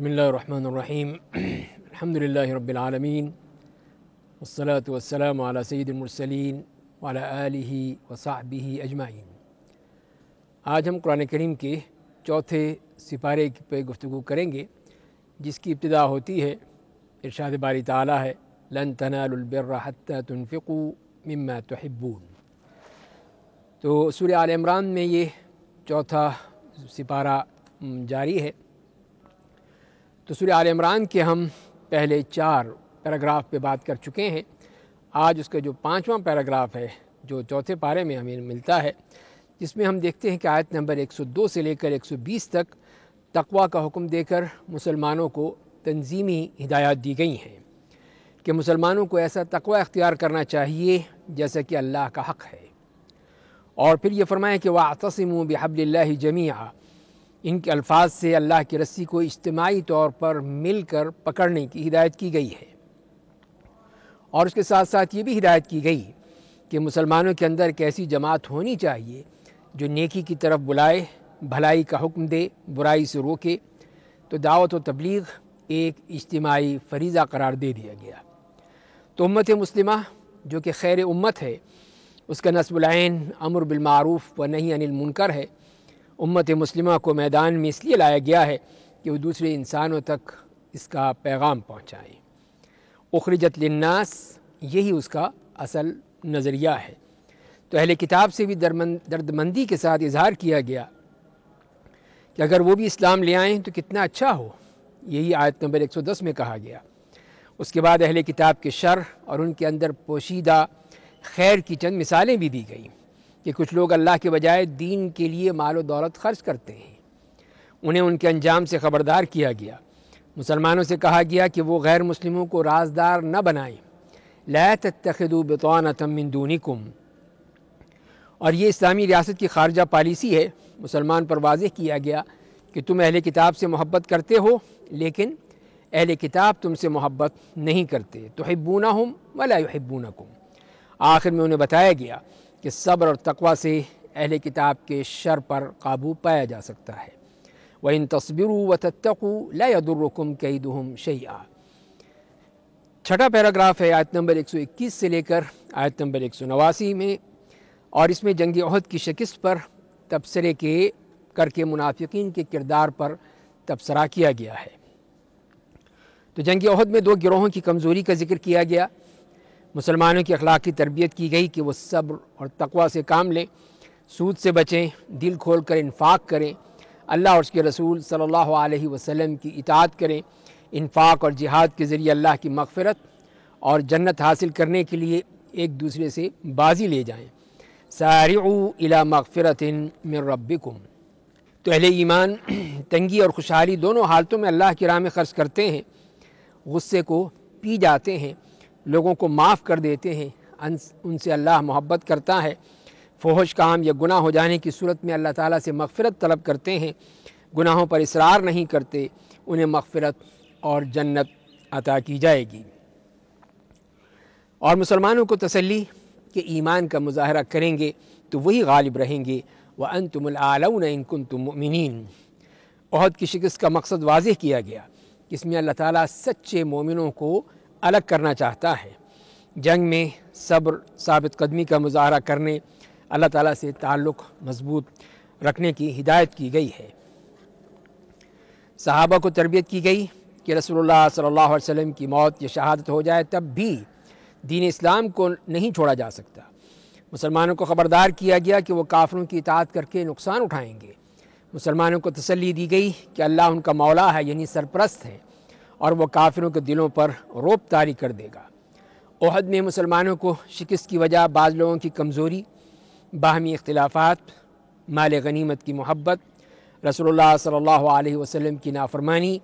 بسم الله الرحمن الرحيم الحمد لله رب العالمين والصلاة والسلام على سيد المرسلين وعلى آله وصحبه أجمعين आज हम कुरान करीम के चौथे सिपारे पे गुफ्तु करेंगे जिसकी इब्तदा होती है इरशाद बारी ताला है लन तनालबिर हत्ता तुनफ़ु मम्मा तहब्बून तो सूर्य आल इमरान में ये चौथा सिपारा जारी है تو سورہ آل عمران کے ہم پہلے چار پیراگراف پہ بات کر چکے ہیں آج اس کا جو پانچواں پیراگراف ہے جو چوتھے پارے میں ہمیں ملتا ہے جس میں ہم دیکھتے ہیں کہ آیت نمبر ایک سو دو سے لے کر ایک سو بیس تک تقوا کا حکم دے کر مسلمانوں کو تنظیمی ہدایات دی گئی ہیں کہ مسلمانوں کو ایسا تقوی اختیار کرنا چاہیے جیسا کہ اللہ کا حق ہے اور پھر یہ فرمایا کہ وہ آتسم اللہ جمیعہ ان کے الفاظ سے اللہ کی رسی کو اجتماعی طور پر مل کر پکڑنے کی ہدایت کی گئی ہے اور اس کے ساتھ ساتھ یہ بھی ہدایت کی گئی کہ مسلمانوں کے اندر ایک ایسی جماعت ہونی چاہیے جو نیکی کی طرف بلائے بھلائی کا حکم دے برائی سے روکے تو دعوت و تبلیغ ایک اجتماعی فریضہ قرار دے دیا گیا تو امت مسلمہ جو کہ خیر امت ہے اس کا نصب العین امر بالمعروف و نہیں انل منکر ہے امت مسلمہ کو میدان میں اس لیے لایا گیا ہے کہ وہ دوسرے انسانوں تک اس کا پیغام پہنچائیں اخرجت للناس یہی اس کا اصل نظریہ ہے تو اہل کتاب سے بھی درد مندی کے ساتھ اظہار کیا گیا کہ اگر وہ بھی اسلام لے آئیں تو کتنا اچھا ہو یہی آیت نمبر 110 میں کہا گیا اس کے بعد اہل کتاب کے شر اور ان کے اندر پوشیدہ خیر کی چند مثالیں بھی دی گئیں کچھ لوگ اللہ کے بجائے دین کے لیے مال و دولت خرچ کرتے ہیں انہیں ان کے انجام سے خبردار کیا گیا مسلمانوں سے کہا گیا کہ وہ غیر مسلموں کو رازدار نہ بنائیں لا من دونکم اور یہ اسلامی ریاست کی خارجہ پالیسی ہے مسلمان پر واضح کیا گیا کہ تم اہل کتاب سے محبت کرتے ہو لیکن اہل کتاب تم سے محبت نہیں کرتے تحبونہم ولا یحبونکم آخر میں انہیں بتایا گیا کہ صبر اور تقوی سے اہل کتاب کے شر پر قابو پایا جا سکتا ہے وہ ان تصبر و تقو لکم کئی دہم چھٹا پیراگراف ہے آیت نمبر 121 سے لے کر آیت نمبر 189 میں اور اس میں جنگ عہد کی شکست پر تبصرے کے کر کے منافقین کے کردار پر تبصرہ کیا گیا ہے تو جنگ عہد میں دو گروہوں کی کمزوری کا ذکر کیا گیا مسلمانوں کی اخلاقی تربیت کی گئی کہ وہ صبر اور تقوی سے کام لیں سود سے بچیں دل کھول کر انفاق کریں اللہ اور اس کے رسول صلی اللہ علیہ وسلم کی اطاعت کریں انفاق اور جہاد کے ذریعے اللہ کی مغفرت اور جنت حاصل کرنے کے لیے ایک دوسرے سے بازی لے جائیں الی مغفرت من ربکم تو اہل ایمان تنگی اور خوشحالی دونوں حالتوں میں اللہ کی راہ میں خرچ کرتے ہیں غصے کو پی جاتے ہیں لوگوں کو معاف کر دیتے ہیں ان سے اللہ محبت کرتا ہے فوہش کام یا گناہ ہو جانے کی صورت میں اللہ تعالیٰ سے مغفرت طلب کرتے ہیں گناہوں پر اصرار نہیں کرتے انہیں مغفرت اور جنت عطا کی جائے گی اور مسلمانوں کو تسلی کہ ایمان کا مظاہرہ کریں گے تو وہی غالب رہیں گے وَأَنْتُمُ الْعَالَوْنَ إِن كُنْتُمْ مُؤْمِنِينَ عہد کی شکست کا مقصد واضح کیا گیا اس میں اللہ تعالیٰ سچے مومنوں کو الگ کرنا چاہتا ہے جنگ میں صبر ثابت قدمی کا مظاہرہ کرنے اللہ تعالیٰ سے تعلق مضبوط رکھنے کی ہدایت کی گئی ہے صحابہ کو تربیت کی گئی کہ رسول اللہ صلی اللہ علیہ وسلم کی موت یا شہادت ہو جائے تب بھی دین اسلام کو نہیں چھوڑا جا سکتا مسلمانوں کو خبردار کیا گیا کہ وہ کافروں کی اطاعت کر کے نقصان اٹھائیں گے مسلمانوں کو تسلی دی گئی کہ اللہ ان کا مولا ہے یعنی سرپرست ہیں اور وہ کافروں کے دلوں پر روپ تاری کر دے گا عہد میں مسلمانوں کو شکست کی وجہ بعض لوگوں کی کمزوری باہمی اختلافات مال غنیمت کی محبت رسول اللہ صلی اللہ علیہ وسلم کی نافرمانی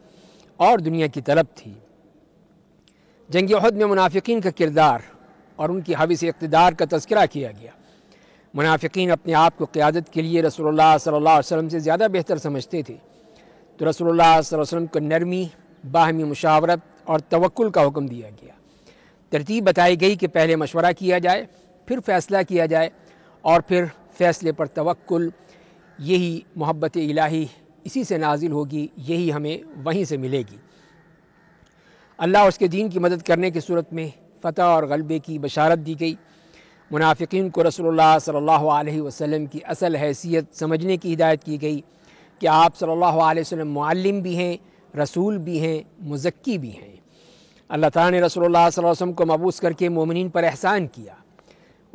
اور دنیا کی طلب تھی جنگ عہد میں منافقین کا کردار اور ان کی حویث اقتدار کا تذکرہ کیا گیا منافقین اپنے آپ کو قیادت کے لیے رسول اللہ صلی اللہ علیہ وسلم سے زیادہ بہتر سمجھتے تھے تو رسول اللہ صلی اللہ علیہ وسلم کو نرمی باہمی مشاورت اور توقل کا حکم دیا گیا ترتیب بتائی گئی کہ پہلے مشورہ کیا جائے پھر فیصلہ کیا جائے اور پھر فیصلے پر توقل یہی محبت الہی اسی سے نازل ہوگی یہی ہمیں وہیں سے ملے گی اللہ اس کے دین کی مدد کرنے کی صورت میں فتح اور غلبے کی بشارت دی گئی منافقین کو رسول اللہ صلی اللہ علیہ وسلم کی اصل حیثیت سمجھنے کی ہدایت کی گئی کہ آپ صلی اللہ علیہ وسلم معلم بھی ہیں رسول بھی ہیں مزکی بھی ہیں اللہ تعالیٰ نے رسول اللہ صلی اللہ علیہ وسلم کو مبوس کر کے مومنین پر احسان کیا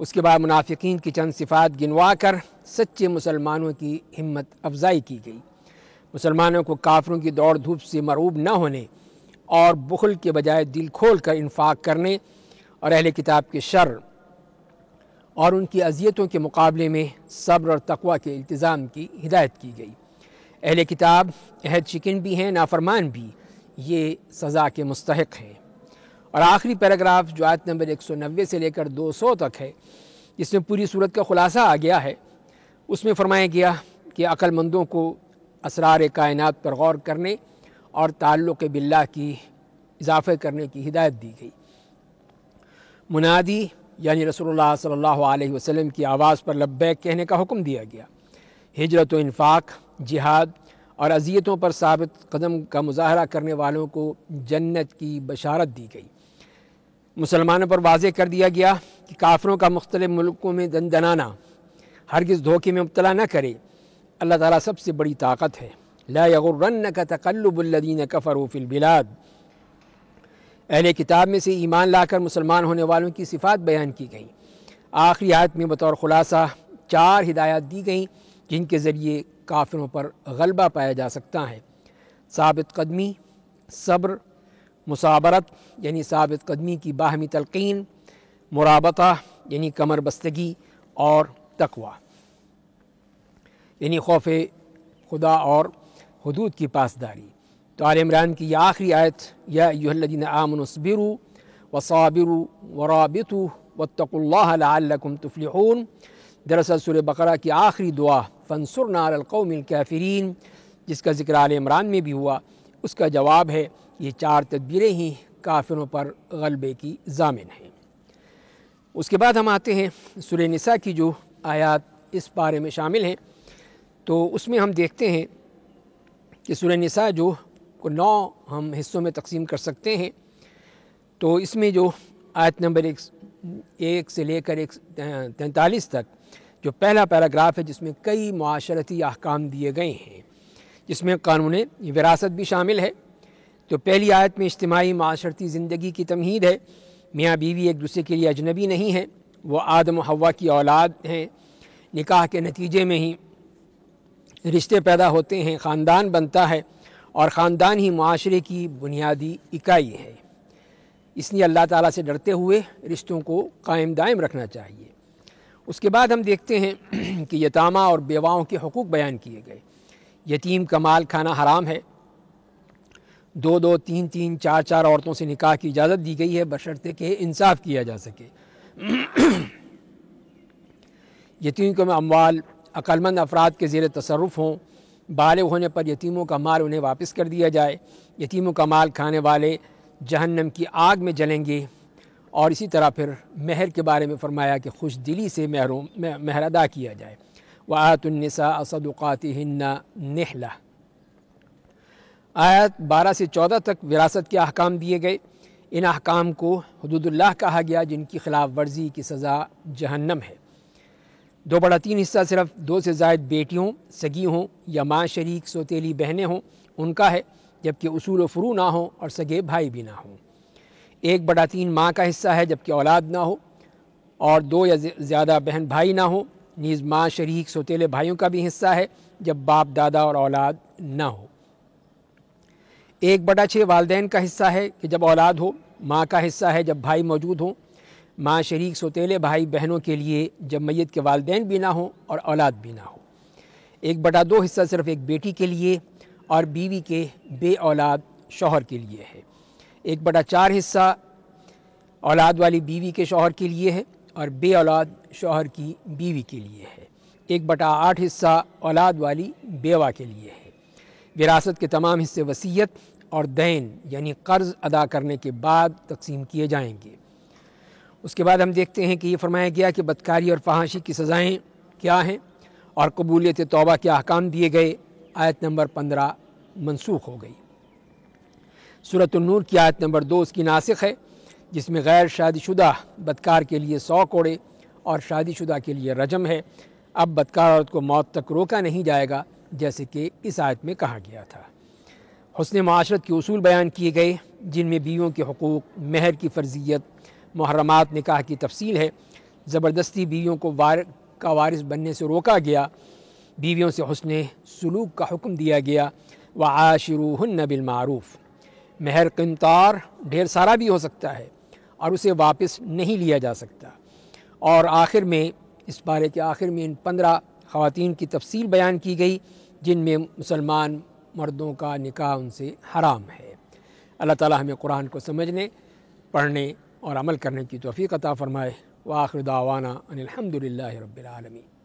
اس کے بعد منافقین کی چند صفات گنوا کر سچے مسلمانوں کی ہمت افزائی کی گئی مسلمانوں کو کافروں کی دوڑ دھوپ سے مرعوب نہ ہونے اور بخل کے بجائے دل کھول کر انفاق کرنے اور اہل کتاب کے شر اور ان کی اذیتوں کے مقابلے میں صبر اور تقوی کے التظام کی ہدایت کی گئی اہل کتاب عہد چکن بھی ہیں نافرمان بھی یہ سزا کے مستحق ہیں اور آخری پیراگراف جو آیت نمبر ایک سو نوے سے لے کر دو سو تک ہے جس میں پوری صورت کا خلاصہ آ گیا ہے اس میں فرمایا گیا کہ عقل مندوں کو اسرار کائنات پر غور کرنے اور تعلق باللہ کی اضافہ کرنے کی ہدایت دی گئی منادی یعنی رسول اللہ صلی اللہ علیہ وسلم کی آواز پر لبیک کہنے کا حکم دیا گیا ہجرت و انفاق جہاد اور اذیتوں پر ثابت قدم کا مظاہرہ کرنے والوں کو جنت کی بشارت دی گئی مسلمانوں پر واضح کر دیا گیا کہ کافروں کا مختلف ملکوں میں دندنانا ہرگز دھوکے میں مبتلا نہ کرے اللہ تعالیٰ سب سے بڑی طاقت ہے لا لہن تقلب الذین کفروا فی البلاد اہل کتاب میں سے ایمان لا کر مسلمان ہونے والوں کی صفات بیان کی گئیں آخری آیت میں بطور خلاصہ چار ہدایات دی گئیں جن کے ذریعے کافروں پر غلبہ پایا جا سکتا ہے ثابت قدمی صبر مسابرت یعنی ثابت قدمی کی باہمی تلقین مرابطہ یعنی کمر بستگی اور تقوی یعنی خوف خدا اور حدود کی پاسداری تو عمران کی یہ آخری آیت یا یادین الذین آمنوا صبرو وصابرو ورابطو واتقوا اللہ تفلحون دراصل سورہ بقرہ کی آخری دعا فنسر علی القوم الكافرین جس کا ذکر عمران میں بھی ہوا اس کا جواب ہے یہ چار تدبیریں ہی کافروں پر غلبے کی ضامن ہیں اس کے بعد ہم آتے ہیں سورہ نساء کی جو آیات اس بارے میں شامل ہیں تو اس میں ہم دیکھتے ہیں کہ سورہ نساء جو نو ہم حصوں میں تقسیم کر سکتے ہیں تو اس میں جو آیت نمبر ایک ایک سے لے کر ایک تینتالیس تک جو پہلا پیراگراف ہے جس میں کئی معاشرتی احکام دیے گئے ہیں جس میں قانون وراثت بھی شامل ہے تو پہلی آیت میں اجتماعی معاشرتی زندگی کی تمہید ہے میاں بیوی ایک دوسرے کے لیے اجنبی نہیں ہیں وہ آدم و ہوا کی اولاد ہیں نکاح کے نتیجے میں ہی رشتے پیدا ہوتے ہیں خاندان بنتا ہے اور خاندان ہی معاشرے کی بنیادی اکائی ہے اس لیے اللہ تعالیٰ سے ڈرتے ہوئے رشتوں کو قائم دائم رکھنا چاہیے اس کے بعد ہم دیکھتے ہیں کہ یتامہ اور بیواؤں کے حقوق بیان کیے گئے یتیم کا مال کھانا حرام ہے دو دو تین تین چار چار عورتوں سے نکاح کی اجازت دی گئی ہے بشرطے کہ انصاف کیا جا سکے یتیم کا اموال عقلمند افراد کے زیر تصرف ہوں بالغ ہونے پر یتیموں کا مال انہیں واپس کر دیا جائے یتیموں کا مال کھانے والے جہنم کی آگ میں جلیں گے اور اسی طرح پھر مہر کے بارے میں فرمایا کہ خوش دلی سے مہروں مہر ادا کیا جائے و آیت النسا اسد آیت بارہ سے چودہ تک وراثت کے احکام دیے گئے ان احکام کو حدود اللہ کہا گیا جن کی خلاف ورزی کی سزا جہنم ہے دو بڑا تین حصہ صرف دو سے زائد بیٹیوں سگی ہوں یا ماں شریک سوتیلی بہنیں ہوں ان کا ہے جبکہ اصول و فرو نہ ہوں اور سگے بھائی بھی نہ ہوں ایک بڑا تین ماں کا حصہ ہے جبکہ اولاد نہ ہو اور دو یا زیادہ بہن بھائی نہ ہوں نیز ماں شریک سوتیلے بھائیوں کا بھی حصہ ہے جب باپ دادا اور اولاد نہ ہو ایک بڑا چھ والدین کا حصہ ہے کہ جب اولاد ہو ماں کا حصہ ہے جب بھائی موجود ہوں ماں شریک سوتیلے بھائی بہنوں کے لیے جب میت کے والدین بھی نہ ہوں اور اولاد بھی نہ ہو ایک بڑا دو حصہ صرف ایک بیٹی کے لیے اور بیوی کے بے اولاد شوہر کے لیے ہے ایک بڑا چار حصہ اولاد والی بیوی کے شوہر کے لیے ہے اور بے اولاد شوہر کی بیوی کے لیے ہے ایک بٹا آٹھ حصہ اولاد والی بیوہ کے لیے ہے وراثت کے تمام حصے وصیت اور دین یعنی قرض ادا کرنے کے بعد تقسیم کیے جائیں گے اس کے بعد ہم دیکھتے ہیں کہ یہ فرمایا گیا کہ بدکاری اور فہاشی کی سزائیں کیا ہیں اور قبولیت توبہ کے احکام دیے گئے آیت نمبر پندرہ منسوخ ہو گئی صورت النور کی آیت نمبر دو اس کی ناسخ ہے جس میں غیر شادی شدہ بدکار کے لیے سو کوڑے اور شادی شدہ کے لیے رجم ہے اب بدکار عورت کو موت تک روکا نہیں جائے گا جیسے کہ اس آیت میں کہا گیا تھا حسن معاشرت کے اصول بیان کیے گئے جن میں بیویوں کے حقوق مہر کی فرضیت محرمات نکاح کی تفصیل ہے زبردستی بیویوں کو وار کا وارث بننے سے روکا گیا بیویوں سے حسن سلوک کا حکم دیا گیا و عاشروہن بالمعروف مہر قنطار ڈھیر سارا بھی ہو سکتا ہے اور اسے واپس نہیں لیا جا سکتا اور آخر میں اس بارے کے آخر میں ان پندرہ خواتین کی تفصیل بیان کی گئی جن میں مسلمان مردوں کا نکاح ان سے حرام ہے اللہ تعالیٰ ہمیں قرآن کو سمجھنے پڑھنے اور عمل کرنے کی توفیق عطا فرمائے وآخر دعوانا ان الحمد للہ رب العالمین